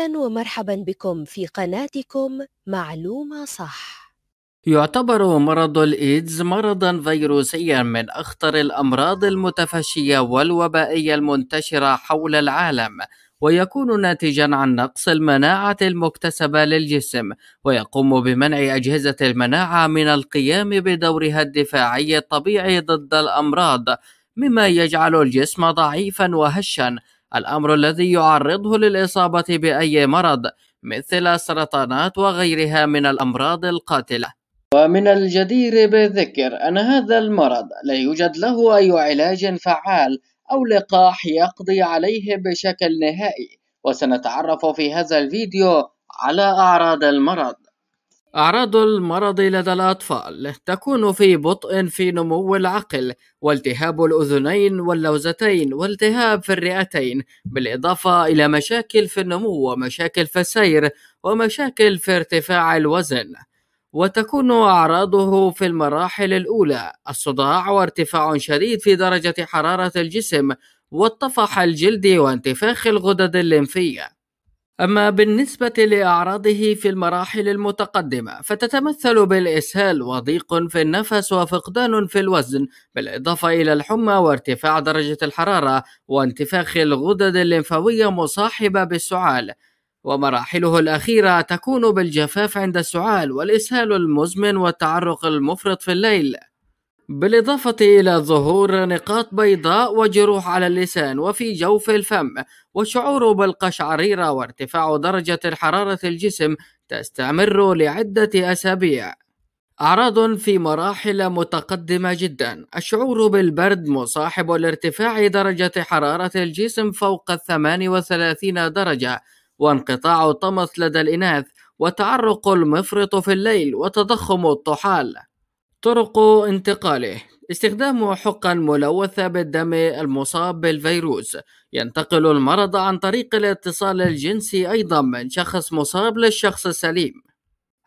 أهلا ومرحبا بكم في قناتكم معلومة صح يعتبر مرض الإيدز مرضا فيروسيا من أخطر الأمراض المتفشية والوبائية المنتشرة حول العالم ويكون ناتجا عن نقص المناعة المكتسبة للجسم ويقوم بمنع أجهزة المناعة من القيام بدورها الدفاعي الطبيعي ضد الأمراض مما يجعل الجسم ضعيفا وهشا الأمر الذي يعرضه للإصابة بأي مرض مثل السرطانات وغيرها من الأمراض القاتلة ومن الجدير بالذكر أن هذا المرض لا يوجد له أي علاج فعال أو لقاح يقضي عليه بشكل نهائي وسنتعرف في هذا الفيديو على أعراض المرض أعراض المرض لدى الأطفال تكون في بطء في نمو العقل والتهاب الأذنين واللوزتين والتهاب في الرئتين بالإضافة إلى مشاكل في النمو ومشاكل في السير ومشاكل في ارتفاع الوزن وتكون أعراضه في المراحل الأولى الصداع وارتفاع شديد في درجة حرارة الجسم والطفح الجلدي وانتفاخ الغدد الليمفيه أما بالنسبة لأعراضه في المراحل المتقدمة فتتمثل بالإسهال وضيق في النفس وفقدان في الوزن بالإضافة إلى الحمى وارتفاع درجة الحرارة وانتفاخ الغدد الليمفاوية مصاحبة بالسعال ومراحله الأخيرة تكون بالجفاف عند السعال والإسهال المزمن والتعرق المفرط في الليل بالإضافة إلى ظهور نقاط بيضاء وجروح على اللسان وفي جوف الفم والشعور بالقشعريرة وارتفاع درجة حرارة الجسم تستمر لعدة أسابيع أعراض في مراحل متقدمة جدا الشعور بالبرد مصاحب لارتفاع درجة حرارة الجسم فوق الثمان وثلاثين درجة وانقطاع الطمث لدى الإناث وتعرق المفرط في الليل وتضخم الطحال طرق انتقاله استخدام حقن ملوثة بالدم المصاب بالفيروس ينتقل المرض عن طريق الاتصال الجنسي أيضا من شخص مصاب للشخص السليم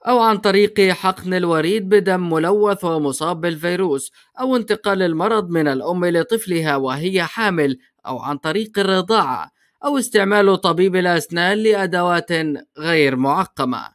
أو عن طريق حقن الوريد بدم ملوث ومصاب بالفيروس أو انتقال المرض من الأم لطفلها وهي حامل أو عن طريق الرضاعة أو استعمال طبيب الأسنان لأدوات غير معقمة